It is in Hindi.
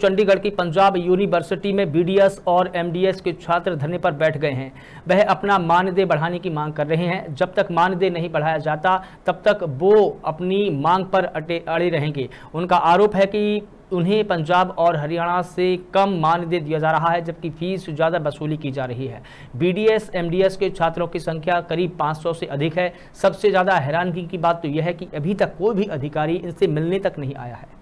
चंडीगढ़ की पंजाब यूनिवर्सिटी में बीडीएस और एमडीएस के छात्र धरने पर बैठ गए हैं वह अपना मानदेय बढ़ाने की मांग कर रहे हैं जब तक मानदेय नहीं बढ़ाया जाता तब तक वो अपनी मांग पर अटे अड़े रहेंगे उनका आरोप है कि उन्हें पंजाब और हरियाणा से कम मानदेय दिया जा रहा है जबकि फीस ज़्यादा वसूली की जा रही है बीडीएस एमडीएस के छात्रों की संख्या करीब 500 से अधिक है सबसे ज़्यादा हैरानगी की बात तो यह है कि अभी तक कोई भी अधिकारी इनसे मिलने तक नहीं आया है